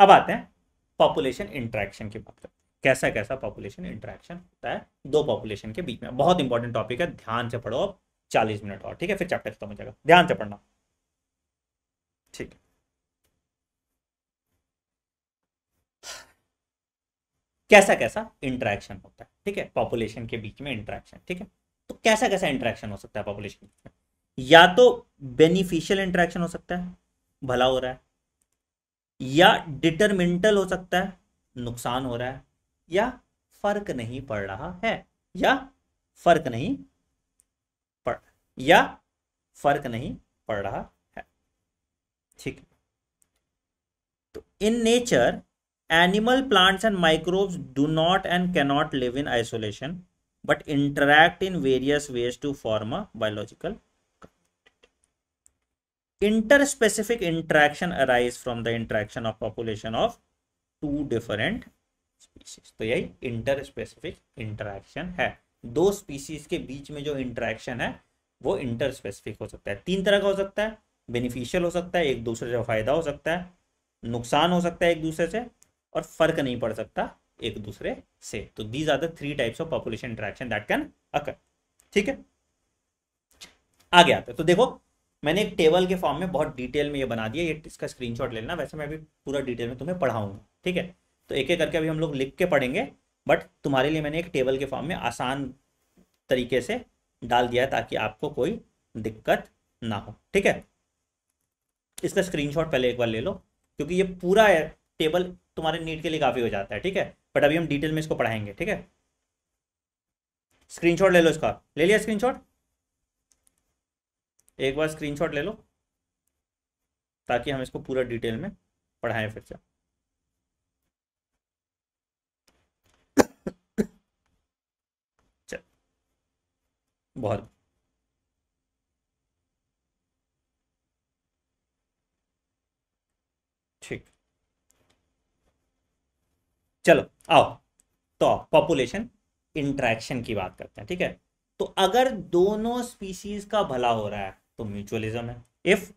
अब आते हैं पॉपुलेशन इंट्रैक्शन की बात करते कैसा कैसा पॉपुलेशन इंट्रैक्शन होता है दो पॉपुलेशन के बीच में बहुत इंपॉर्टेंट टॉपिक है ध्यान से पढ़ो अब चालीस मिनट और ठीक है फिर चैप्टर खत्म हो जाएगा ध्यान से पढ़ना ठीक है कैसा कैसा इंट्रैक्शन होता है ठीक है पॉपुलेशन के बीच में इंट्रैक्शन ठीक है तो कैसा कैसा इंट्रैक्शन हो सकता है पॉपुलेशन या तो बेनिफिशियल इंट्रैक्शन हो सकता है भला हो रहा है या डिटरमेंटल हो सकता है नुकसान हो रहा है या फर्क नहीं पड़ रहा है या फर्क नहीं पड़ या फर्क नहीं पड़ रहा है ठीक तो in nature animal plants and microbes do not and cannot live in isolation but interact in various ways to form a biological interspecific interaction arise from the interaction of population of two different species तो यही inter interspecific interaction है दो species के बीच में जो interaction है वो इंटर स्पेसिफिक हो सकता है तीन तरह का हो सकता है बेनिफिशियल हो सकता है एक दूसरे से फायदा हो सकता है नुकसान हो सकता है एक दूसरे से और फर्क नहीं पड़ सकता एक दूसरे से तो these are three types of population interaction that can occur ठीक है आगे आते हैं तो देखो मैंने एक टेबल के फॉर्म में बहुत डिटेल में ये बना दिया ये इसका स्क्रीनशॉट ले लेना वैसे मैं अभी पूरा डिटेल में तुम्हें पढ़ाऊंगा ठीक है तो एक एक करके अभी हम लोग लिख के पढ़ेंगे बट तुम्हारे लिए मैंने एक टेबल के फॉर्म में आसान तरीके से डाल दिया है ताकि आपको कोई दिक्कत ना हो ठीक है इसका शॉट पहले एक बार ले लो क्योंकि ये पूरा टेबल तुम्हारे नीट के लिए काफ़ी हो जाता है ठीक है बट अभी हम डिटेल में इसको पढ़ाएंगे ठीक है स्क्रीनशॉट ले लो इसका ले लिया स्क्रीनशॉट एक बार स्क्रीनशॉट ले लो ताकि हम इसको पूरा डिटेल में पढ़ाएं फिर से बहुत ठीक चलो आओ तो पॉपुलेशन इंट्रैक्शन की बात करते हैं ठीक है तो अगर दोनों स्पीसीज का भला हो रहा है तो म्यूचुअलिज्म है if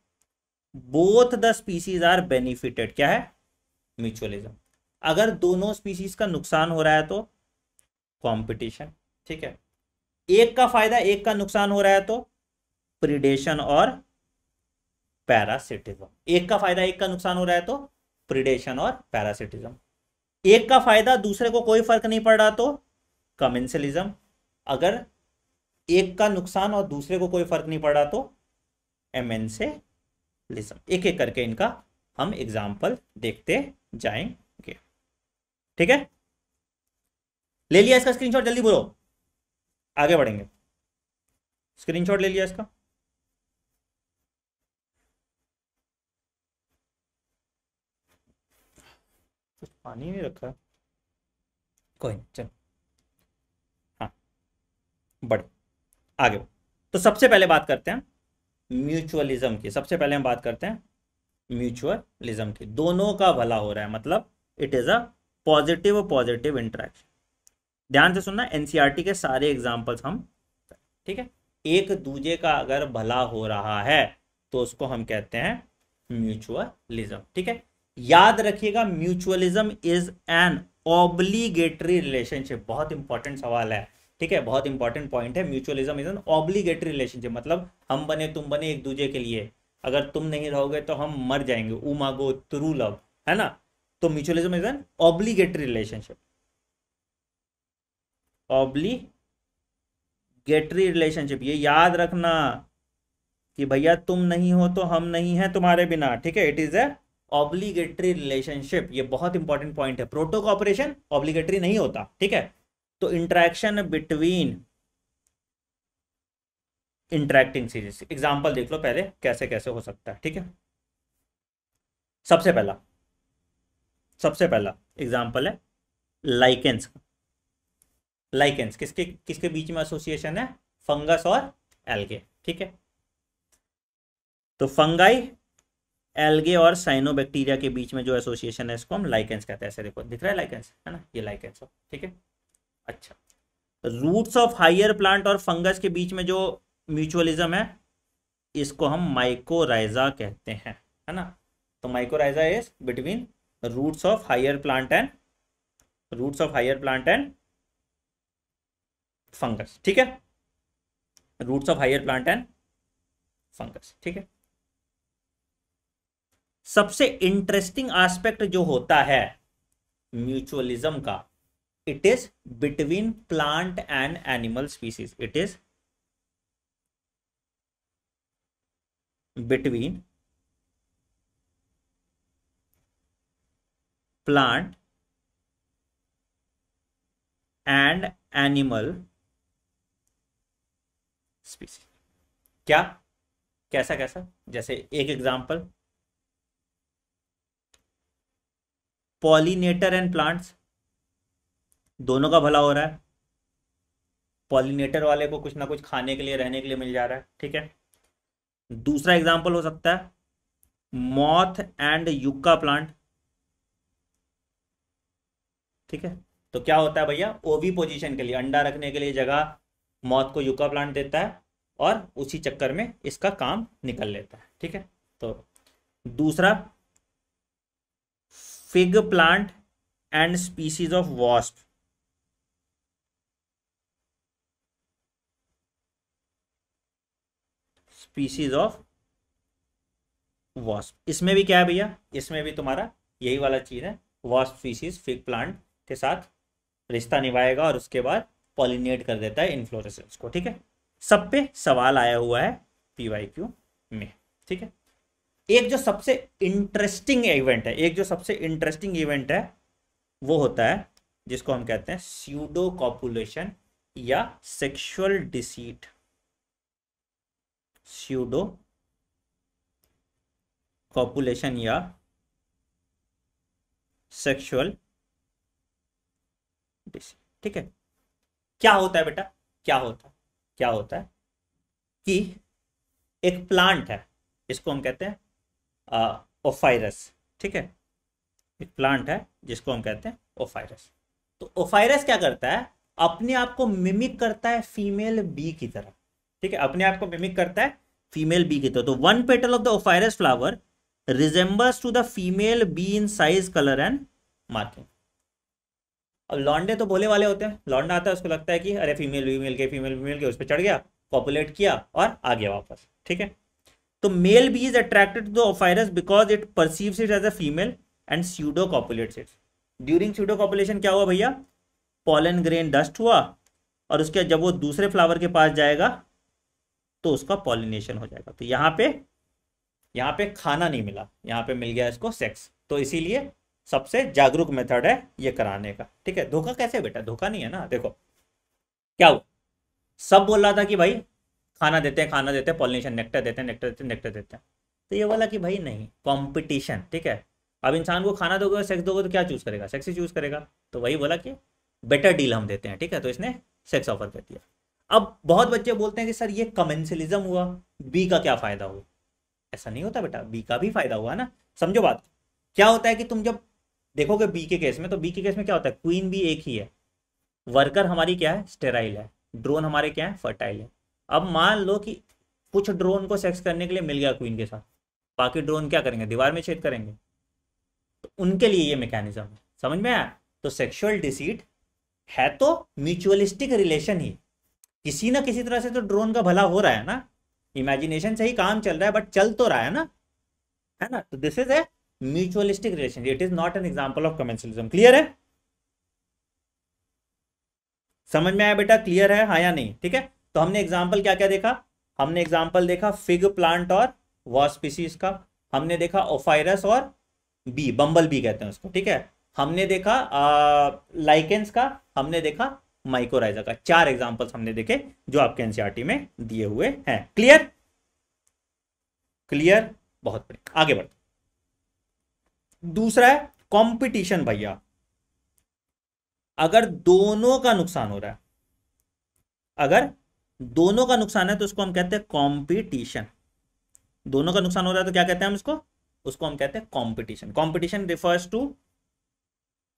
both the species are benefited क्या है म्यूचुअलिज्म अगर दोनों स्पीसीज का नुकसान हो रहा है तो कंपटीशन ठीक है एक का फायदा एक का नुकसान हो रहा है तो प्रिडेशन और पैरासिटिज्म एक का फायदा एक का नुकसान हो रहा है तो प्रिडेशन और पैरासिटिज्म एक का फायदा दूसरे को कोई फर्क नहीं पड़ रहा तो कमेंसलिज्म अगर एक का नुकसान और दूसरे को कोई फर्क नहीं पड़ रहा तो एम एन से एक एक करके इनका हम एग्जाम्पल देखते जाएंगे ठीक है ले लिया इसका स्क्रीनशॉट जल्दी बोलो आगे बढ़ेंगे स्क्रीनशॉट ले लिया इसका कुछ पानी नहीं रखा कोई नहीं चलो हाँ बढ़ आगे तो सबसे पहले बात करते हैं म्यूचुअलिज्म की सबसे पहले हम बात करते हैं म्यूचुअलिज्म की दोनों का भला हो रहा है मतलब it is a positive positive interaction ध्यान से सुनना एनसीईआरटी e के सारे एग्जाम्पल्स हम ठीक है एक दूजे का अगर भला हो रहा है तो उसको हम कहते हैं म्यूचुअलिज्म ठीक है याद रखिएगा mutualism is an obligatory relationship बहुत इंपॉर्टेंट सवाल है ठीक है बहुत इंपॉर्टेंट पॉइंट है mutualism is an obligatory relationship मतलब हम बने तुम बने एक दूसरे के लिए अगर तुम नहीं रहोगे तो हम मर जाएंगे ऊ मागो थ्रू लव है ना तो mutualism is an obligatory relationship obligatory relationship ये याद रखना कि भैया तुम नहीं हो तो हम नहीं हैं तुम्हारे बिना ठीक है it is a obligatory relationship ये बहुत इंपॉर्टेंट पॉइंट है प्रोटो ऑब्लीगेटरी नहीं होता ठीक है तो interaction between interacting series example देख लो पहले कैसे कैसे हो सकता है ठीक है सबसे पहला सबसे पहला एग्जाम्पल है लाइकेंस लाइकेंस किसके किसके बीच में एसोसिएशन है फंगस और एल्गे ठीक है तो फंगाई एल्गे और साइनोबैक्टीरिया के बीच में जो एसोसिएशन है इसको हम लाइकेंस कहते हैं ऐसे देखो दिख रहा है लाइकेंस है ना ये लाइकेंस हो ठीक है अच्छा रूट्स ऑफ हायर प्लांट और फंगस के बीच में जो म्यूचुअलिज्म है इसको हम माइकोराइजा कहते हैं है ना तो mycorrhiza is between roots of higher plant and roots of higher plant and fungus ठीक है roots of higher plant and fungus ठीक है सबसे इंटरेस्टिंग एस्पेक्ट जो होता है म्यूचुअलिज्म का it is between plant and animal species it is between plant and animal species क्या कैसा कैसा जैसे एक एग्जांपल पॉलिनेटर एंड प्लांट्स दोनों का भला हो रहा है पॉलिनेटर वाले को कुछ ना कुछ खाने के लिए रहने के लिए मिल जा रहा है ठीक है दूसरा एग्जाम्पल हो सकता है मॉथ एंड युक्का प्लांट ठीक है तो क्या होता है भैया ओवी पोजीशन के लिए अंडा रखने के लिए जगह मौत को युका प्लांट देता है और उसी चक्कर में इसका काम निकल लेता है ठीक है तो दूसरा fig plant and species of wasp species of wasp इसमें भी क्या है भैया इसमें भी तुम्हारा यही वाला चीज़ है वॉस्प स्पीसीज फिग प्लांट के साथ रिश्ता निभाएगा और उसके बाद पॉलिनेट कर देता है इन्फ्लोरेसेंस को ठीक है सब पे सवाल आया हुआ है पी क्यू में ठीक है एक जो सबसे इंटरेस्टिंग इवेंट है एक जो सबसे इंटरेस्टिंग इवेंट है वो होता है जिसको हम कहते हैं सीडो कॉपुलेशन या सेक्सुअल डिसीट स्यूडो कॉपुलेशन या सेक्सुअल ठीक है क्या होता है बेटा क्या होता है क्या होता है कि एक प्लांट है इसको हम कहते हैं ओफाइरस ठीक है एक प्लांट है जिसको हम कहते हैं ओफाइरस तो ओफाइरस क्या करता है अपने आप को मिमिक करता है फीमेल बी की तरह ठीक है अपने आप को मिमिक करता है फीमेल बी की तो, तो one petal of the Ophrys flower resembles to the female bee in size colour and marking अब लॉन्डे तो बोले वाले होते हैं लॉन्डा आता है उसको लगता है कि अरे फीमेल फीमेल के फीमेल फीमेल के उस पर चढ़ गया पॉपुलेट किया और आ गया वापस ठीक है तो male bee is attracted to the Ophrys because it perceives it as a female and pseudo copulates it during pseudo copulation क्या हुआ भैया पॉलन ग्रेन डस्ट हुआ और उसके जब वो दूसरे फ्लावर के पास जाएगा तो उसका पॉलिनेशन हो जाएगा तो यहाँ पे यहाँ पे खाना नहीं मिला यहाँ पे मिल गया इसको सेक्स तो इसीलिए सबसे जागरूक मेथड है ये कराने का ठीक है धोखा कैसे बेटा धोखा नहीं है ना देखो क्या हुआ सब बोल रहा था कि भाई खाना देते हैं खाना देते हैं पॉलिनेशन नेक्टर देते हैं नेक्टर देते हैं नेक्टर देते हैं तो ये बोला कि भाई नहीं कॉम्पिटिशन ठीक है अब इंसान को खाना दोगे सेक्स दोगे तो क्या चूज करेगा सेक्स ही चूज करेगा तो वही बोला कि बेटर डील हम देते हैं ठीक है तो इसने सेक्स ऑफर कर दिया अब बहुत बच्चे बोलते हैं कि सर ये कमेंसलिज्म हुआ बी का क्या फायदा हुआ ऐसा नहीं होता बेटा बी का भी फायदा हुआ ना समझो बात क्या होता है कि तुम जब देखोगे बी के केस में तो बी के केस में क्या होता है क्वीन भी एक ही है वर्कर हमारी क्या है स्टेराइल है ड्रोन हमारे क्या है फर्टाइल है अब मान लो कि कुछ ड्रोन को सेक्स करने के लिए मिल गया क्वीन के साथ बाकी ड्रोन क्या करेंगे दीवार में छेद करेंगे तो उनके लिए ये मैकेनिज्म है समझ में आया तो सेक्सुअल डिसीट है तो म्यूचुअलिस्टिक रिलेशन ही किसी ना किसी तरह से तो ड्रोन का भला हो रहा है ना इमेजिनेशन से ही काम चल रहा है बट चल तो रहा है ना है ना तो this is a mutualistic relation it is not an example of commensalism clear है समझ में आया बेटा क्लियर है हाँ या नहीं ठीक है तो हमने एग्जाम्पल क्या क्या देखा हमने एग्जाम्पल देखा फिग प्लांट और वॉस्पीसीज का हमने देखा ओफायरस और बी बम्बल बी कहते हैं उसको ठीक है हमने देखा लाइकेंस uh, का हमने देखा माइकोराइजा का चार एग्जाम्पल्स हमने देखे जो आपके एनसीआरटी e में दिए हुए हैं क्लियर क्लियर बहुत बढ़िया आगे बढ़ते दूसरा है कंपटीशन भैया अगर दोनों का नुकसान हो रहा है अगर दोनों का नुकसान है तो उसको हम कहते हैं कंपटीशन दोनों का नुकसान हो रहा है तो क्या कहते हैं हम इसको उसको हम कहते हैं competition competition refers to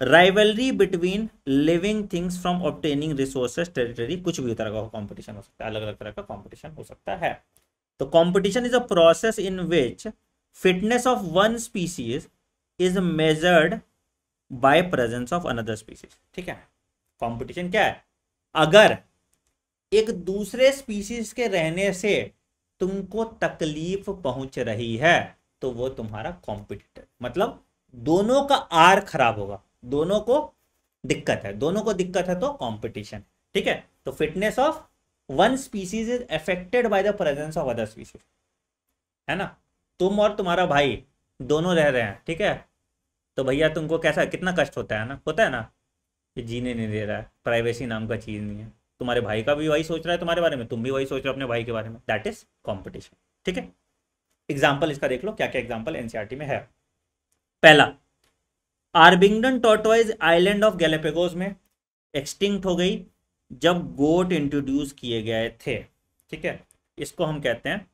rivalry between living things from obtaining resources territory कुछ भी तरह का कॉम्पिटिशन हो सकता है अलग अलग तरह का कॉम्पिटिशन हो सकता है तो competition is a process in which fitness of one species is measured by presence of another species ठीक है कॉम्पिटिशन क्या है अगर एक दूसरे स्पीसीज के रहने से तुमको तकलीफ पहुंच रही है तो वो तुम्हारा कॉम्पिटिटर मतलब दोनों का आर खराब होगा दोनों को दिक्कत है दोनों को दिक्कत है तो कॉम्पिटिशन ठीक है तो fitness of one species is affected by the presence of other species है ना तुम और तुम्हारा भाई दोनों रह रहे हैं ठीक है तो भैया तुमको कैसा कितना कष्ट होता है ना होता है ना ये जीने नहीं दे रहा है प्राइवेसी नाम का चीज़ नहीं है तुम्हारे भाई का भी वही सोच रहा है तुम्हारे बारे में तुम भी वही सोच रहे हो अपने भाई के बारे में दैट इज कॉम्पिटिशन ठीक है एग्जाम्पल इसका देख लो क्या क्या एग्जाम्पल एनसीआरटी में है पहला आर्बिंगडन टोटवाइज आइलैंड ऑफ गैलेपेगोस में एक्सटिंक्ट हो गई जब गोट इंट्रोड्यूस किए गए थे ठीक है इसको हम कहते हैं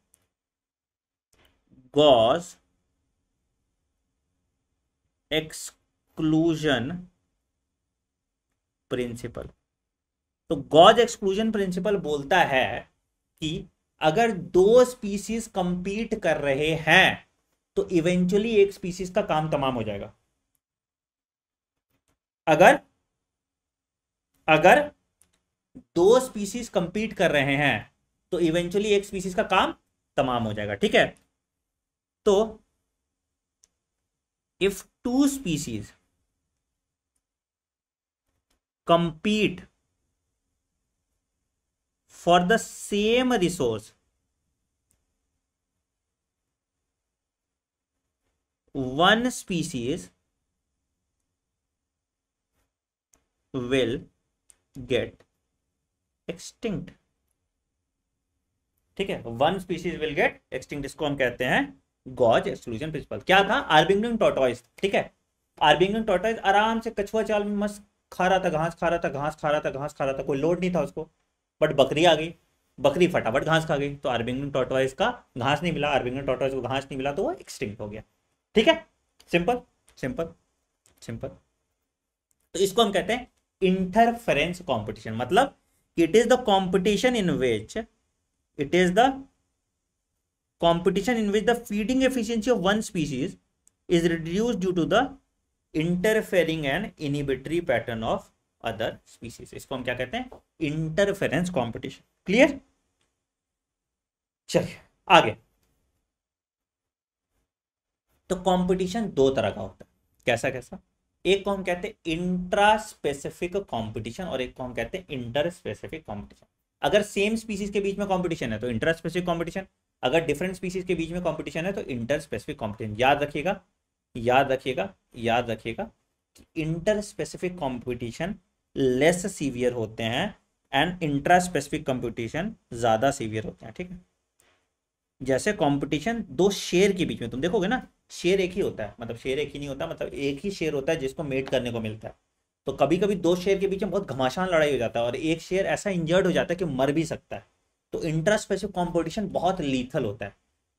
गॉस एक्सक्लूजन प्रिंसिपल तो गॉज एक्सक्लूजन प्रिंसिपल बोलता है कि अगर दो स्पीसीज कंपीट कर रहे हैं तो इवेंचुअली एक स्पीसीज का काम तमाम हो जाएगा अगर अगर दो स्पीसीज कंपीट कर रहे हैं तो इवेंचुअली एक स्पीसीज का काम तमाम हो जाएगा ठीक है तो if two species compete for the same resource one species will get extinct ठीक है one species will get extinct इसको हम कहते हैं गॉज एक्सक्लूजन प्रिंसिपल क्या था आर्बिंगटन टॉटॉइस ठीक है आर्बिंगटन टॉटॉइस आराम से कछुआ चाल में मस्त खा रहा था घास खा रहा था घास खा रहा था घास खा रहा था कोई लोड नहीं था उसको बट बकरी आ गई बकरी फटाफट घास खा गई तो आर्बिंग टोटॉइस का घास नहीं मिला आर्बिंग टॉटॉइस को घास नहीं मिला तो वो एक्सटिंक्ट हो गया ठीक है सिंपल सिंपल सिंपल तो इसको हम कहते हैं इंटरफेरेंस कॉम्पिटिशन मतलब it is the competition in which it is the competition in which the feeding efficiency of one species is reduce due to the interfering and inhibitory pattern of other species इसको हम क्या कहते हैं interference competition clear चलिए आगे तो competition दो तरह का होता है कैसा कैसा एक को हम कहते हैं इंट्रा स्पेसिफिक कॉम्पिटिशन और एक को हम कहते हैं इंटर स्पेसिफिक कॉम्पिटिशन अगर सेम स्पीसीज के बीच में कॉम्पिटिशन है तो इंट्रा स्पेसिफिक कॉम्पिटिशन अगर डिफरेंट स्पीसीज के बीच में कॉम्पिटिशन है तो इंटर स्पेसिफिक कॉम्पिटिशन याद रखिएगा याद रखिएगा याद रखिएगा interspecific competition less severe होते हैं एंड इंट्रा स्पेसिफिक कॉम्पिटिशन ज़्यादा सीवियर होते हैं ठीक है जैसे कंपटीशन दो शेर के बीच में तुम देखोगे ना शेयर एक ही होता है मतलब शेयर एक ही नहीं होता मतलब एक ही शेयर होता है जिसको मेट करने को मिलता है तो कभी कभी दो शेयर के बीच में बहुत घमासान लड़ाई हो जाता है और एक शेयर ऐसा इंजर्ड हो जाता है कि मर भी सकता है तो इंट्रा स्पेसिफिक कॉम्पिटिशन बहुत लीथल होता है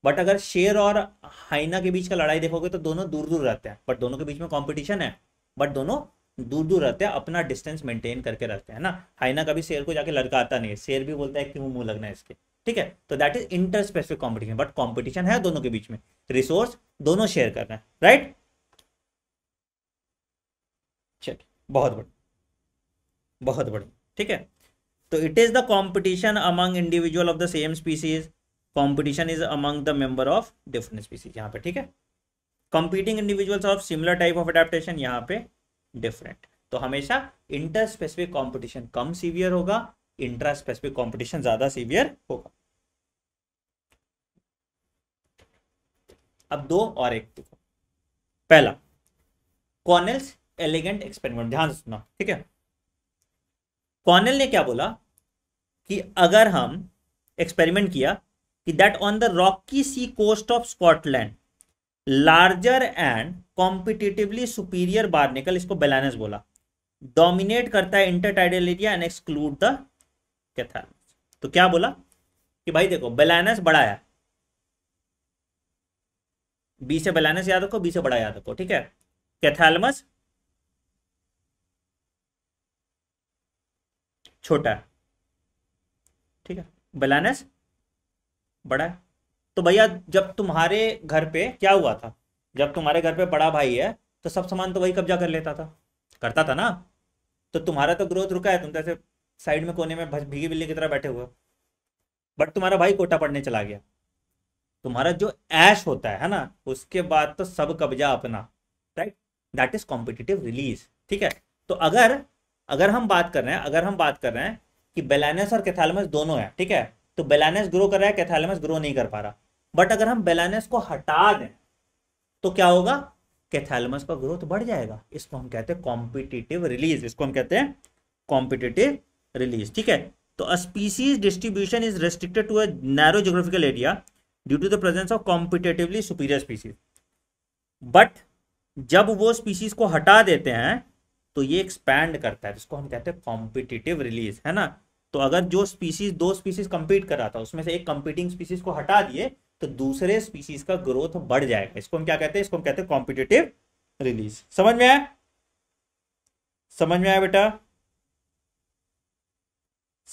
बट अगर शेर और हाइना के बीच का लड़ाई देखोगे तो दोनों दूर दूर रहते हैं बट दोनों के बीच में कॉम्पिटिशन है बट दोनों दूर दूर रहते हैं अपना डिस्टेंस मेंटेन करके रखते हैं ना हाइना कभी शेर को जाके लड़काता नहीं है शेर भी बोलता है क्यों मुंह लगना है इसके ठीक है तो that is interspecific competition but competition है दोनों के बीच में रिसोर्स दोनों शेयर कर रहे हैं राइट चलिए बहुत बढ़िया बहुत बढ़िया ठीक है तो it is the competition among individual of the same species competition is among the member of different species यहां पे ठीक है competing individuals of similar type of adaptation यहां पे डिफरेंट तो हमेशा इंटर स्पेसिफिक कॉम्पिटिशन कम सीवियर होगा इंट्रा स्पेसिफिक कॉम्पिटिशन ज्यादा सीवियर होगा अब दो और एक देखो पहला कॉनेल्स एलिगेंट एक्सपेरिमेंट ध्यान से सुना ठीक है कॉनेल ने क्या बोला कि अगर हम एक्सपेरिमेंट किया कि that on the rocky sea coast of Scotland larger and competitively superior निकल इसको बेलानस बोला डोमिनेट करता है intertidal area and exclude the कैथल तो क्या बोला कि भाई देखो बेलानस बड़ा है बी से बैलानस याद रखो बी से बड़ा याद रखो ठीक है कैथालमस छोटा ठीक है बलानस बड़ा तो भैया जब तुम्हारे घर पे क्या हुआ था जब तुम्हारे घर पे बड़ा भाई है तो सब सामान तो वही कब्जा कर लेता था करता था ना तो तुम्हारा तो ग्रोथ रुका है तुम जैसे तो साइड में कोने में भीगी बिल्ली की तरह बैठे हुए बट तुम्हारा भाई कोटा पढ़ने चला गया तुम्हारा जो ऐश होता है ना उसके बाद तो सब कब्जा अपना right that is competitive release ठीक है तो अगर अगर हम बात कर रहे हैं अगर हम बात कर रहे हैं कि बेलानस और कैथालमस दोनों है ठीक है तो बेलानस ग्रो कर रहा है कैथालमस ग्रो नहीं कर पा रहा बट अगर हम बेलानस को हटा दें तो क्या होगा कैथालमस का ग्रोथ बढ़ जाएगा इसको हम कहते हैं कॉम्पिटिटिव रिलीज इसको हम कहते हैं कॉम्पिटिटिव रिलीज ठीक है तो a species distribution is restricted to a narrow geographical area due to the presence of competitively superior species but जब वो स्पीसीज को हटा देते हैं तो ये एक्सपैंड करता है जिसको तो हम कहते हैं कॉम्पिटिटिव रिलीज है ना तो अगर जो स्पीसीज दो स्पीसीज कंपीट कर रहा था उसमें से एक कंपीटिंग स्पीसीज को हटा दिए तो दूसरे स्पीसीज का ग्रोथ बढ़ जाएगा इसको हम क्या कहते हैं इसको हम कहते हैं कॉम्पिटेटिव रिलीज समझ में आया समझ में आया बेटा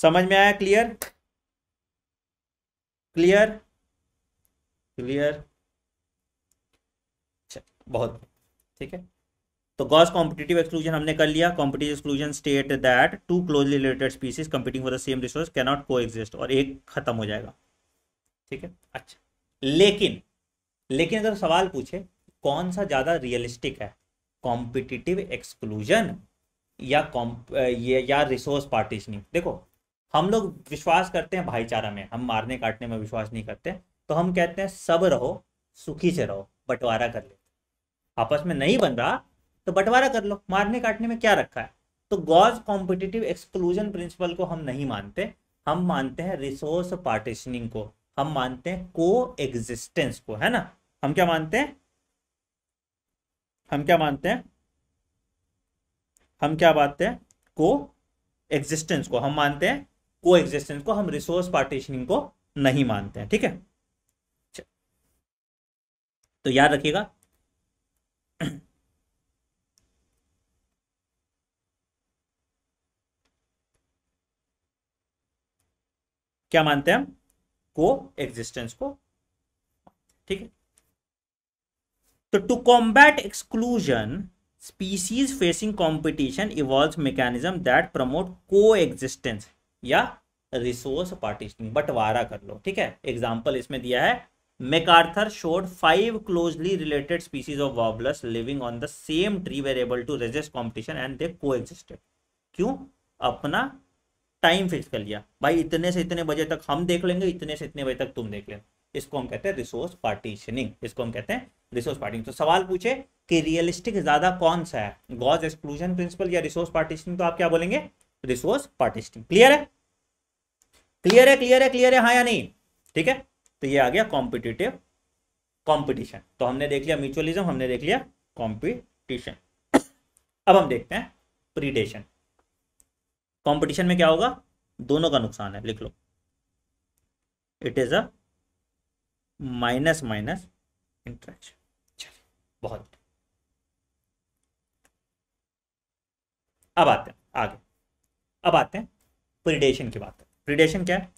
समझ में आया क्लियर क्लियर क्लियर बहुत ठीक है तो गॉस कॉम्पिटेटिव एक्सक्लूजन हमने कर लिया competitive exclusion state that two closely related species competing for the same resource cannot coexist और एक खत्म हो जाएगा ठीक है अच्छा लेकिन लेकिन अगर सवाल पूछे कौन सा ज़्यादा रियलिस्टिक है कॉम्पिटिटिव एक्सक्लूजन या ये या रिसोर्स पार्टीशनिंग देखो हम लोग विश्वास करते हैं भाईचारा में हम मारने काटने में विश्वास नहीं करते तो हम कहते हैं सब रहो सुखी से रहो बंटवारा कर लेते आपस में नहीं बन रहा तो बंटवारा कर लो मारने काटने में क्या रखा है तो गॉज कॉम्पिटिटिव एक्सक्लूजन प्रिंसिपल को हम नहीं मानते हम मानते हैं रिसोर्स पार्टिशनिंग को हम मानते हैं को एग्जिस्टेंस को है ना हम क्या मानते हैं हम क्या मानते हैं हम क्या मानते हैं को एग्जिस्टेंस को हम मानते हैं को एग्जिस्टेंस को हम रिसोर्स पार्टिशनिंग को नहीं मानते हैं ठीक है तो याद रखिएगा क्या मानते हैं हम को एग्जिस्टेंस को ठीक है तो to combat exclusion species facing competition evolve mechanism that promote coexistence या रिसोर्स पार्टिशनिंग बंटवारा कर लो ठीक है एग्जाम्पल इसमें दिया है MacArthur showed five closely related species of warblers living on the same tree were able to resist competition and they coexisted. क्यों अपना टाइम फिक्स कर लिया भाई इतने से इतने बजे तक हम देख लेंगे इतने से इतने बजे तक तुम देख लेंगे इसको हम कहते हैं रिसोर्स पार्टीशनिंग इसको हम कहते हैं रिसोर्स पार्टीशनिंग तो सवाल पूछे कि रियलिस्टिक ज्यादा कौन सा है गॉज एक्सक्लूजन प्रिंसिपल या रिसोर्स पार्टीशनिंग तो आप क्या बोलेंगे रिसोर्स पार्टीशनिंग क्लियर है क्लियर है क्लियर है क्लियर है हाँ या नहीं ठीक है तो ये आ गया कॉम्पिटिटिव कॉम्पिटिशन तो हमने देख लिया म्यूचुअलिज्म हमने देख लिया कॉम्पिटिशन अब हम देखते हैं प्रीडेशन कॉम्पिटिशन में क्या होगा दोनों का नुकसान है लिख लो it is a minus minus interaction चलिए बहुत अब आते हैं आगे अब आते हैं प्रीडेशन की बात प्रीडेशन क्या है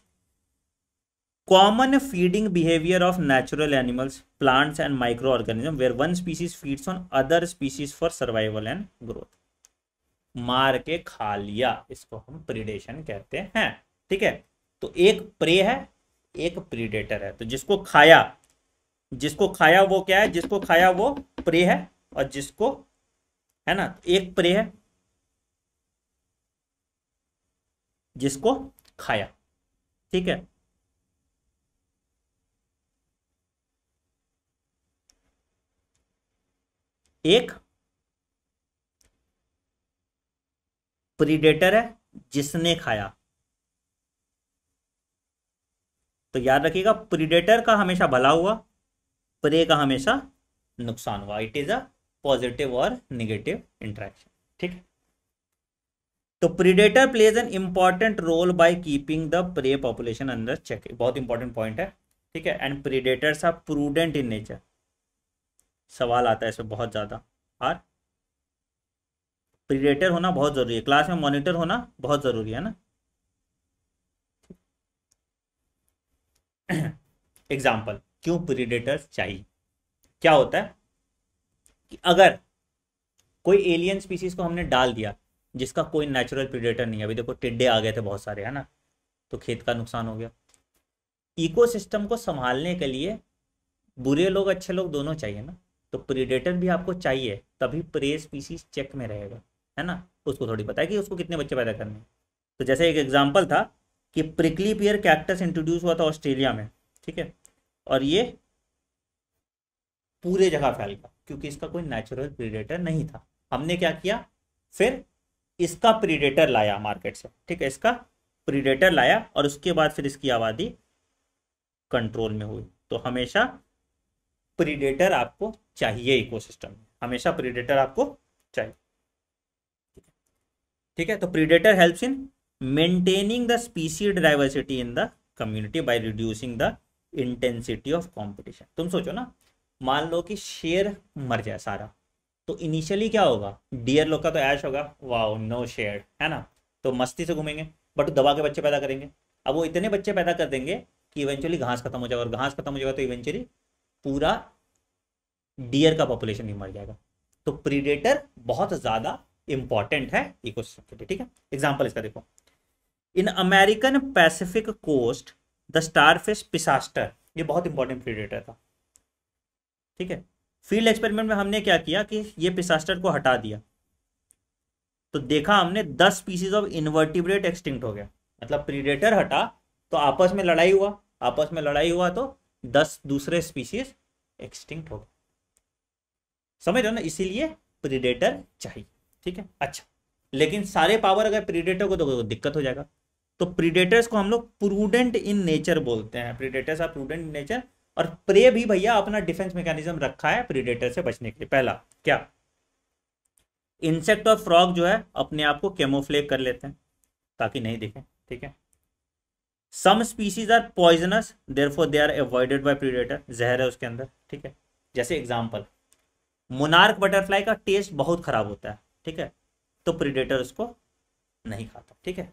common feeding behaviour of natural animals plants and microorganism where one species feeds on other species for survival and growth मार के खा लिया इसको हम प्रीडेशन कहते हैं ठीक है तो एक प्रे है एक प्रीडेटर है तो जिसको खाया जिसको खाया वो क्या है जिसको खाया वो प्रे है और जिसको है ना तो एक प्रे है जिसको खाया ठीक है एक प्रीडेटर है जिसने खाया तो याद रखिएगा प्रीडेटर का हमेशा भला हुआ प्रे का हमेशा नुकसान हुआ इट इज अ पॉजिटिव और निगेटिव इंट्रैक्शन ठीक है तो predator plays an important role by keeping the prey population under check बहुत इंपॉर्टेंट पॉइंट है ठीक है and predators are prudent in nature सवाल आता है इसमें बहुत ज़्यादा और प्रीडेटर होना बहुत ज़रूरी है क्लास में मॉनिटर होना बहुत ज़रूरी है ना एग्जाम्पल क्यों प्रीडेटर चाहिए क्या होता है कि अगर कोई एलियन स्पीसीज को हमने डाल दिया जिसका कोई नेचुरल प्रीडेटर नहीं है अभी देखो टिड्डे आ गए थे बहुत सारे है ना तो खेत का नुकसान हो गया इकोसिस्टम को संभालने के लिए बुरे लोग अच्छे लोग दोनों चाहिए ना तो प्रीडेटर भी आपको चाहिए तभी प्रे स्पीसीज चेक में रहेगा है ना उसको थोड़ी पता है कि उसको कितने बच्चे पैदा करने तो जैसे एक एग्जाम्पल था कि प्रिकली पियर कैक्टस इंट्रोड्यूस हुआ था ऑस्ट्रेलिया में ठीक है और ये पूरे जगह फैल गया क्योंकि इसका कोई नेचुरल प्रीडेटर नहीं था हमने क्या किया फिर इसका प्रीडेटर लाया मार्केट से ठीक है इसका प्रीडेटर लाया और उसके बाद फिर इसकी आबादी कंट्रोल में हुई तो हमेशा प्रीडेटर आपको चाहिए इकोसिस्टम में हमेशा प्रीडेटर आपको चाहिए ठीक है तो predator helps in maintaining the species diversity in the community by reducing the intensity of competition तुम सोचो ना मान लो कि शेयर मर जाए सारा तो इनिशियली क्या होगा डियर लोग का तो ऐश होगा वाओ नो शेयर है ना तो मस्ती से घूमेंगे बट दबा के बच्चे पैदा करेंगे अब वो इतने बच्चे पैदा कर देंगे कि इवेंचुअली घास खत्म हो जाएगा और घास खत्म हो जाएगा तो इवेंचुअली पूरा डियर का पॉपुलेशन भी मर जाएगा तो प्रीडेटर बहुत ज्यादा इंपॉर्टेंट है इकोसिस्टम के लिए ठीक है एग्जाम्पल इसका देखो in American Pacific coast the starfish Pisaster ये बहुत इंपॉर्टेंट प्रीडेटर था ठीक है फील्ड एक्सपेरिमेंट में हमने क्या किया कि ये पिसास्टर को हटा दिया तो देखा हमने दस स्पीसीज ऑफ इनवर्टिब्रेट एक्सटिंक्ट हो गया मतलब प्रीडेटर हटा तो आपस में लड़ाई हुआ आपस में लड़ाई हुआ तो दस दूसरे स्पीसीज एक्सटिंक्ट हो गए समझ रहे हो ना इसीलिए प्रीडेटर चाहिए ठीक है अच्छा लेकिन सारे पावर अगर प्रीडेटर को तो दिक्कत हो जाएगा तो प्रीडेटर्स को हम लोग प्रूडेंट इन नेचर बोलते हैं predators are prudent in nature और प्रे भी भैया अपना डिफेंस मैकेनिज्म रखा है प्रीडेटर से बचने के लिए पहला क्या इंसेक्ट और फ्रॉग जो है अपने आप को केमोफ्लेग कर लेते हैं ताकि नहीं दिखे ठीक है some species are poisonous for they are avoided by predator जहर है उसके अंदर ठीक है जैसे एग्जाम्पल मोनार्क बटरफ्लाई का टेस्ट बहुत खराब होता है ठीक है तो प्रीडेटर उसको नहीं खाता ठीक है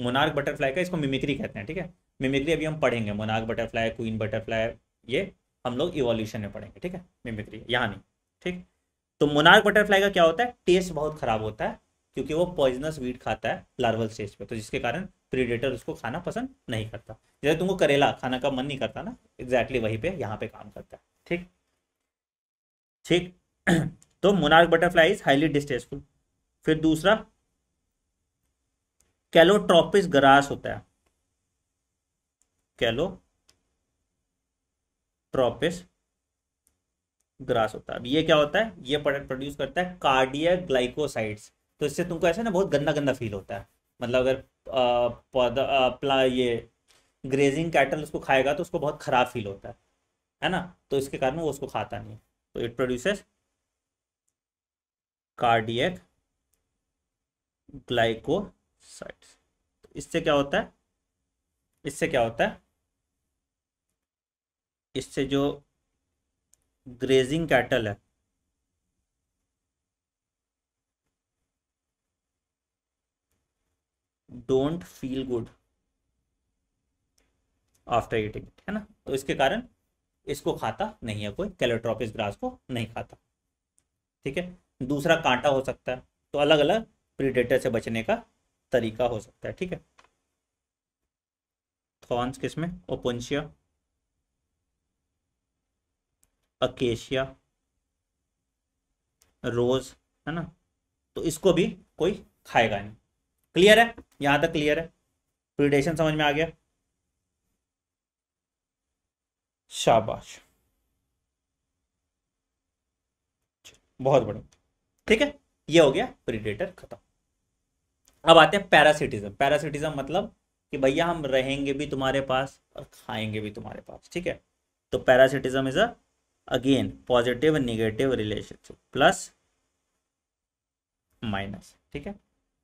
मोनार्क बटरफ्लाई का इसको मिमिक्री कहते हैं ठीक है मिमिक्री अभी हम पढ़ेंगे मोनार्क बटरफ्लाई क्वीन बटरफ्लाई ये हम लोग इवोल्यूशन में पढ़ेंगे ठीक है मिमिक्री यहाँ नहीं ठीक तो मोनार्क बटरफ्लाई का क्या होता है टेस्ट बहुत खराब होता है क्योंकि वो पॉइजनस वीट खाता है लार्वल स्टेज पे तो जिसके कारण प्रीडेटर उसको खाना पसंद नहीं करता जैसे तुमको करेला खाना का मन नहीं करता ना एग्जैक्टली वहीं पे यहाँ पे काम करता है ठीक ठीक तो monarch butterfly is highly distasteful फिर दूसरा कैलोट्रोपिस ग्रास होता है कैलो ट्रोपिस ग्रास होता है अब ये क्या होता है ये प्रोडक्ट प्रोड्यूस करता है कार्डिया ग्लाइकोसाइड्स तो इससे तुमको ऐसा ना बहुत गंदा गंदा फील होता है मतलब अगर पौधा ये ग्रेजिंग कैटल उसको खाएगा तो उसको बहुत ख़राब फील होता है है ना तो इसके कारण वो उसको खाता नहीं है तो इट प्रोड्यूसेस कार्डियक ग्लाइकोसाइट्स तो इससे क्या होता है इससे क्या होता है इससे जो ग्रेजिंग कैटल है don't feel good after eating है ना तो इसके कारण इसको खाता नहीं है कोई कैलोट्रोपिस ग्रास को नहीं खाता ठीक है दूसरा कांटा हो सकता है तो अलग अलग प्रीडेटर से बचने का तरीका हो सकता है ठीक है थॉर्न्स किसमें ओपोंशिया अकेशिया रोज है ना तो इसको भी कोई खाएगा नहीं क्लियर है यहां तक क्लियर है प्रीडेशन समझ में आ गया शाबाश बहुत बढ़िया ठीक है ये हो गया प्रीडेटर खत्म अब आते हैं पैरासिटिज्म पैरासिटिज्म मतलब कि भैया हम रहेंगे भी तुम्हारे पास और खाएंगे भी तुम्हारे पास ठीक है तो parasitism is a again positive negative relationship plus minus ठीक है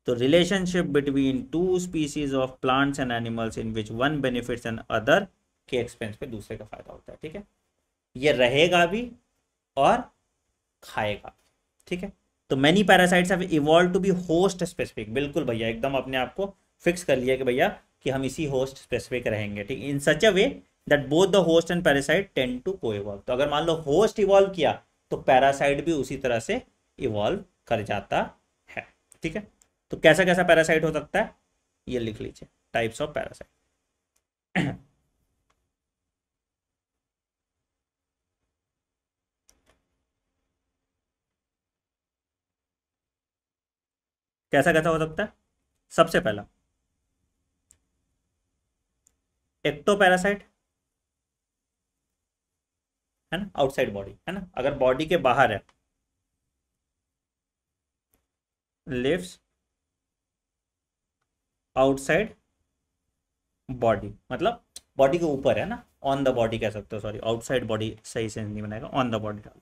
तो relationship between two species of plants and animals in which one benefits and other के एक्सपेंस पे दूसरे का फायदा होता है ठीक है ये रहेगा भी और खाएगा ठीक है तो many parasites have evolve to be host specific बिल्कुल भैया एकदम अपने आप को फिक्स कर लिया कि भैया कि हम इसी होस्ट स्पेसिफिक रहेंगे ठीक in such a way that both the host and parasite tend to coevolve तो अगर मान लो होस्ट इवॉल्व किया तो पैरासाइट भी उसी तरह से इवॉल्व कर जाता है ठीक है तो कैसा कैसा पैरासाइट हो सकता है ये लिख लीजिए टाइप्स ऑफ पैरासाइट कैसा कैसा हो सकता है सबसे पहला एक्टो पैरासाइट है ना आउटसाइड बॉडी है ना अगर बॉडी के बाहर है लिव्स आउटसाइड बॉडी मतलब बॉडी के ऊपर है ना ऑन द बॉडी कह सकते हो सॉरी आउटसाइड बॉडी सही से नहीं बनाएगा ऑन द बॉडी डाल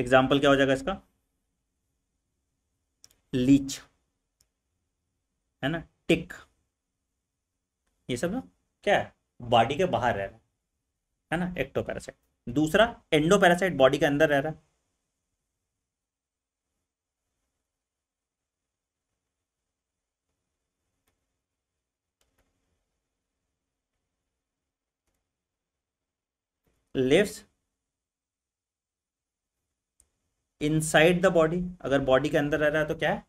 एग्जाम्पल क्या हो जाएगा इसका लीच है ना टिक ये सब ना क्या है बॉडी के बाहर रह रहा है ना एक्टो पैरासाइट दूसरा एंडो पैरासाइट बॉडी के अंदर रह रहा है लिव्स इनसाइड द बॉडी अगर बॉडी के अंदर रह रहा है तो क्या है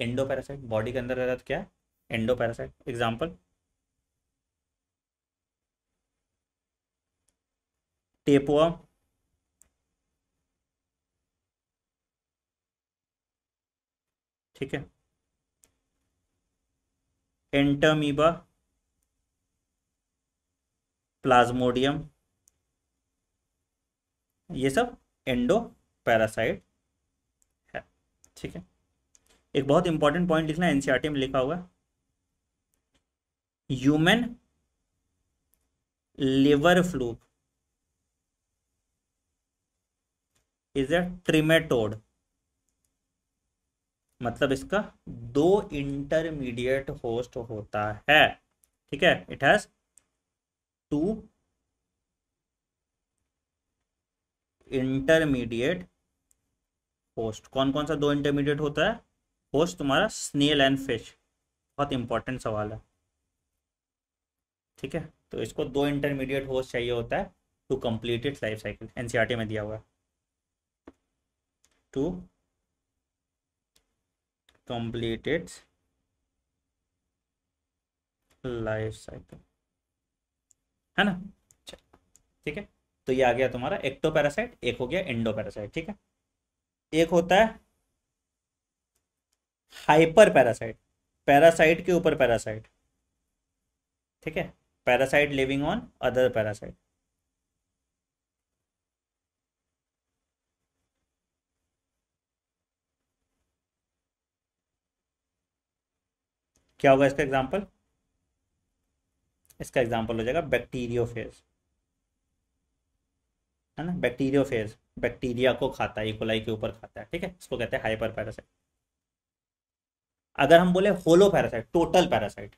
एंडो पैरासाइट बॉडी के अंदर रह रहा है तो क्या है एंडो पैरासाइट एग्जाम्पल टेपुआ ठीक है एंटमीबा प्लाज्मोडियम ये सब एंडो पैरासाइट है ठीक है एक बहुत इंपॉर्टेंट पॉइंट लिखना एनसीआरटी e में लिखा हुआ human liver fluke is a trematode मतलब इसका दो इंटरमीडिएट होस्ट होता है ठीक है it has two intermediate host कौन कौन सा दो इंटरमीडिएट होता है होस्ट तुम्हारा स्नेल एंड फिश बहुत इंपॉर्टेंट सवाल है ठीक है तो इसको दो इंटरमीडिएट होस्ट चाहिए होता है to complete its life cycle NCERT में दिया हुआ है to complete its life cycle है ना अच्छा। ठीक है तो ये आ गया तुम्हारा एक्टो पैरासाइट एक हो गया एंडो पैरासाइट ठीक है एक होता है हाइपर पैरासाइट पैरासाइट के ऊपर पैरासाइट ठीक है parasite living on other parasite क्या होगा इसका एग्जाम्पल इसका एग्जाम्पल हो जाएगा बैक्टीरियोफेज है ना बैक्टीरियोफेज बैक्टीरिया को खाता है इकोलाई e. के ऊपर खाता है ठीक है इसको कहते हैं हाइपर पैरासाइट अगर हम बोले होलो पैरासाइट टोटल पैरासाइट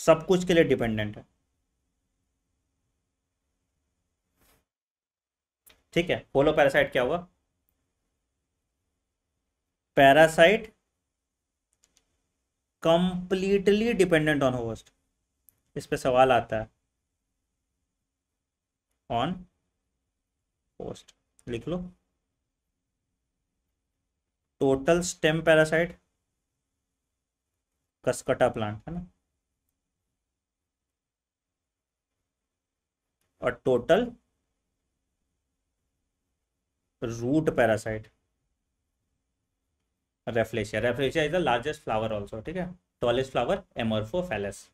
सब कुछ के लिए डिपेंडेंट है ठीक है होलो पैरासाइट क्या हुआ parasite completely dependent on host इस पे सवाल आता है ऑन पोस्ट लिख लो total stem parasite cuscuta plant है ना और total root parasite rafflesia rafflesia is the largest flower also ठीक है टॉलेस्ट फ्लावर एमरफो एमोरफोफेलस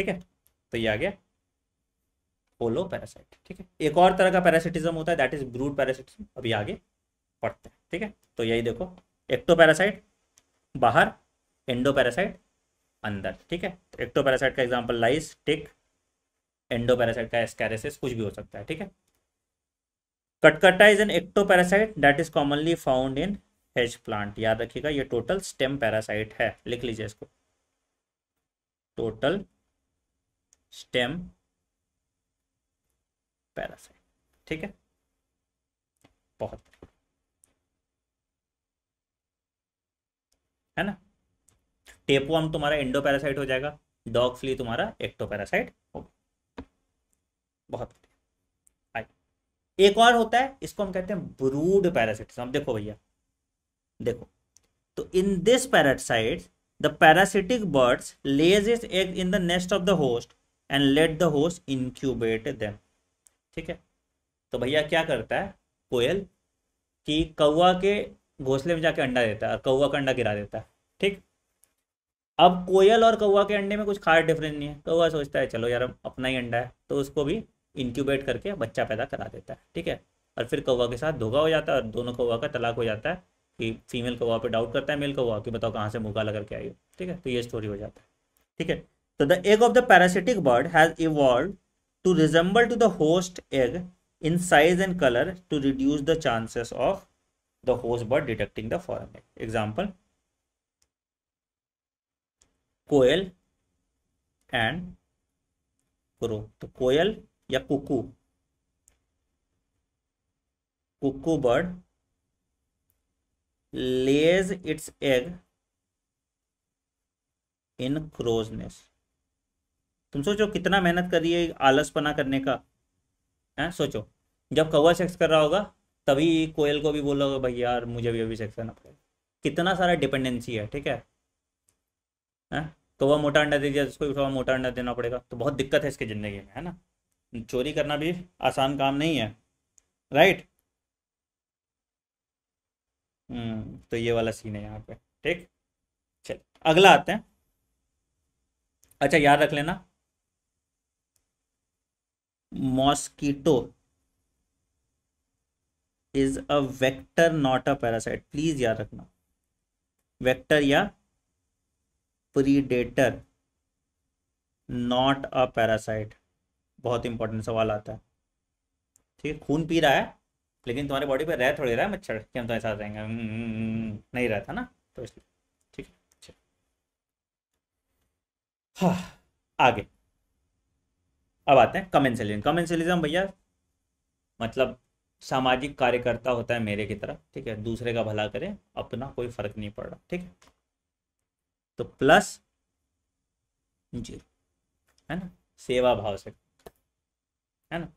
ठीक है तो ये आ गया पोलो पैरासाइट ठीक है एक और तरह का पैरासिटिज्म होता है दैट इज ब्रूड पैरासिटिज्म अभी आगे पढ़ते हैं ठीक है तो यही देखो एक्टो पैरासाइट बाहर एंडो पैरासाइट अंदर ठीक है तो एक्टो पैरासाइट का example lice tick endoparasite का एस्कैरेसिस कुछ भी हो सकता है ठीक है cuscuta is an ectoparasite that is commonly found in hedge plant याद रखिएगा ये टोटल स्टेम पैरासाइट है लिख लीजिए इसको टोटल स्टेम पैरासाइट ठीक है बहुत है ना टेपवर्म तुम्हारा इंडो पैरासाइट हो जाएगा डॉग फ्ली तुम्हारा एक्टो पैरासाइट होगा बहुत आइए एक और होता है इसको हम कहते हैं ब्रूड पैरासाइट अब देखो भैया देखो तो in this parasite the parasitic birds lays its egg in the nest of the host and let the host incubate them ठीक है तो भैया क्या करता है कोयल कि कौआ के घोंसले में जाके अंडा देता है कौआ का अंडा गिरा देता है ठीक अब कोयल और कौआ के अंडे में कुछ खास डिफरेंस नहीं है कौआ सोचता है चलो यार अपना ही अंडा है तो उसको भी इंक्यूबेट करके बच्चा पैदा करा देता है ठीक है और फिर कौआ के साथ धोखा हो जाता है और दोनों कौआ का तलाक हो जाता है कि फीमेल कौवा पे डाउट करता है मेल कौआ कि बताओ कहाँ से मुका करके आई हो ठीक है तो ये स्टोरी हो जाता है ठीक है So the egg of the parasitic bird has evolved to resemble to the host egg in size and color to reduce the chances of the host bird detecting the foreign egg. Example, quail and crow. तो quail, ya cuckoo, cuckoo bird lays its egg in crows तुम सोचो कितना मेहनत कर रही है आलसपना करने का है सोचो जब कौवा सेक्स कर रहा होगा तभी कोयल को भी बोला होगा भाई यार मुझे भी अभी सेक्स करना पड़ेगा कितना सारा डिपेंडेंसी है ठीक है हैं कौवा तो मोटा अंडा दे दिया जिसको भी थोड़ा मोटा अंडा देना पड़ेगा तो बहुत दिक्कत है इसकी ज़िंदगी में है ना चोरी करना भी आसान काम नहीं है राइट हम्म, तो ये वाला सीन है यहाँ पे ठीक चल अगला आते हैं अच्छा याद रख लेना mosquito is a vector not a parasite please याद रखना वेक्टर या प्रीडेटर नॉट अ पैरासाइट बहुत इंपॉर्टेंट सवाल आता है ठीक है खून पी रहा है लेकिन तुम्हारे बॉडी पे रह थोड़ी रहा है मच्छर कि हम तुम्हारे साथ रहेंगे हम्म, हम्म, हम्म, नहीं रहता ना तो इसलिए ठीक है अच्छा। हाँ आगे अब आते हैं कमेंसलिज्म कमेंसलिज्म भैया मतलब सामाजिक कार्यकर्ता होता है मेरे की तरह ठीक है दूसरे का भला करें अपना कोई फर्क नहीं पड़ रहा ठीक है तो प्लस जीरो है ना सेवा भाव से है ना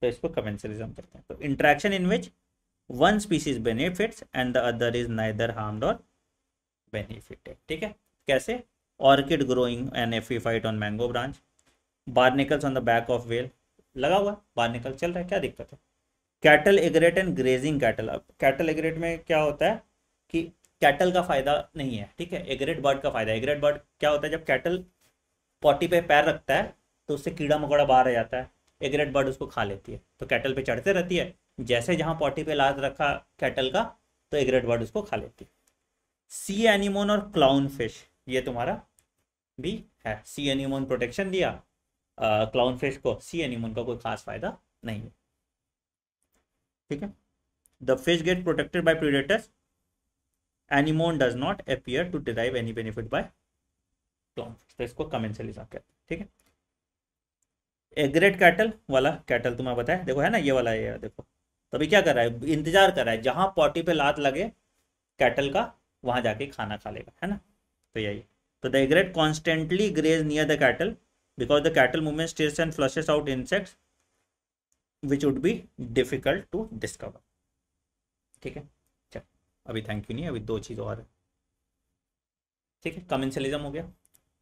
तो इसको कमेंसलिज्म करते हैं तो interaction in which one species benefits and the other is neither harm or benefited ठीक है कैसे orchid growing an epiphyte on mango branch barnacles on the back of whale लगा हुआ है बारनिकल चल रहा है क्या दिक्कत है cattle egret and grazing cattle अब कैटल एग्रेट में क्या होता है कि कैटल का फायदा नहीं है ठीक है एग्रेट बर्ड का फायदा एग्रेट बर्ड क्या होता है जब कैटल पॉटी पे पैर रखता है तो उससे कीड़ा मकोड़ा बाहर आ जाता है एग्रेट बर्ड उसको खा लेती है तो कैटल पे चढ़ते रहती है जैसे जहां पॉटी पे लाद रखा कैटल का तो एग्रेट बर्ड उसको खा लेती है सी एनिमोन और क्लाउन फिश ये तुम्हारा भी है सी एनिमोन प्रोटेक्शन दिया क्लाउन फिश को सी एनिमल का कोई खास फायदा नहीं है ठीक है the fish get protected by predators anemone does not appear to derive any benefit by clown fish तो इसको कमेंसलिस आप कहते हैं ठीक है एग्रेट कैटल वाला कैटल तुम्हें बताया देखो है ना ये वाला ये देखो तभी क्या कर रहा है इंतजार कर रहा है जहां पॉटी पे लात लगे कैटल का वहां जाके खाना खा लेगा है ना तो यही तो the egret constantly graze near the cattle because the cattle movement stirs and flushes out insects which would be difficult to discover ठीक है चल अभी थैंक यू नहीं अभी दो चीज़ और ठीक है कमेंशलिज्म हो गया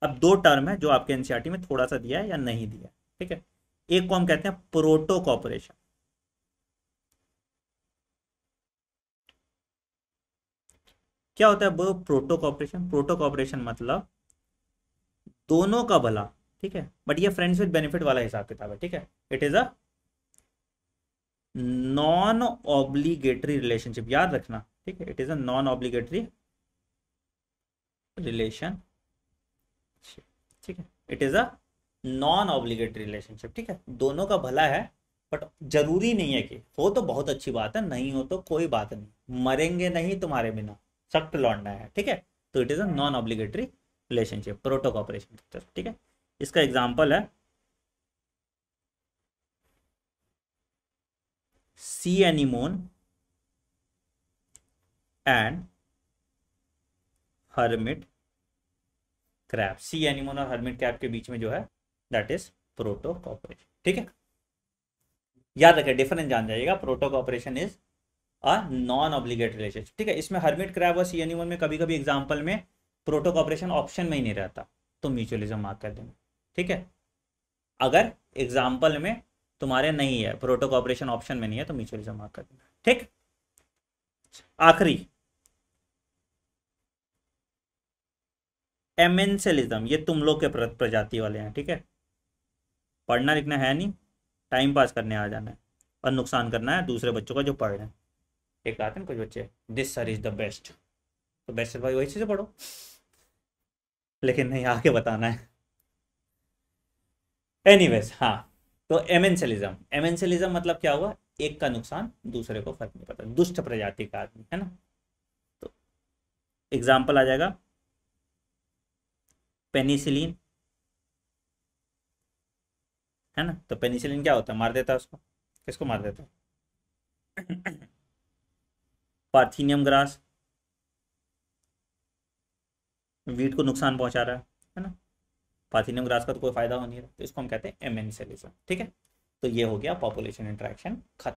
अब दो टर्म है जो आपके एनसीईआरटी e में थोड़ा सा दिया है या नहीं दिया ठीक है एक को हम कहते हैं प्रोटो कॉपरेशन क्या होता है वो प्रोटो कॉपरेशन प्रोटो कॉपरेशन मतलब दोनों का भला ठीक है बट ये फ्रेंड्स विद बेनिफिट वाला हिसाब किताब है ठीक है it is a non obligatory relationship याद रखना ठीक है it is a non obligatory relation ठीक है it is a non obligatory relationship ठीक है दोनों का भला है बट जरूरी नहीं है कि हो तो बहुत अच्छी बात है नहीं हो तो कोई बात नहीं मरेंगे नहीं तुम्हारे बिना सख्त लौटना है ठीक है तो it is a non obligatory relationship protocooperation ठीक है इसका एग्जाम्पल है sea anemone and hermit crab sea anemone और हर्मिट क्रैप के बीच में जो है दैट इज प्रोटो कॉपरेशन ठीक है याद रखें डिफरेंस जान जाइएगा protocooperation is a non obligate relationship ठीक है इसमें हर्मिट क्रैप और सी एनिमोन में कभी कभी एग्जाम्पल में प्रोटो कॉपरेशन ऑप्शन में ही नहीं रहता तो म्यूचुअलिज्म मार्क कर देंगे ठीक है अगर एग्जाम्पल में तुम्हारे नहीं है प्रोटोकॉपरेशन ऑप्शन में नहीं है तो म्यूचुअली जमा कर देना ठीक आखिरी एमेंसलिज्म ये तुम लोग के प्रजाति वाले हैं ठीक है पढ़ना लिखना है नहीं टाइम पास करने आ जाना है और नुकसान करना है दूसरे बच्चों का जो पढ़ रहे हैं एक है ना कुछ बच्चे this sir is the best तो बेस्ट भाई वही चीज़ें पढ़ो लेकिन नहीं आके बताना है एनीवेज हाँ तो एमेंशलिज्म एमेंशलिज्म मतलब क्या हुआ एक का नुकसान दूसरे को फर्क नहीं पड़ता दुष्ट प्रजाति का आदमी है ना तो एग्जाम्पल आ जाएगा पेनिसिलिन है ना तो पेनिसिलिन क्या होता है मार देता है उसको किसको मार देता है पार्थिनियम ग्रास वीट को नुकसान पहुंचा रहा है पाथिनियम ग्रास का तो कोई फायदा हो नहीं रहा तो इसको हम कहते हैं एम एन ठीक है तो ये हो गया पॉपुलेशन इंट्रैक्शन खत्म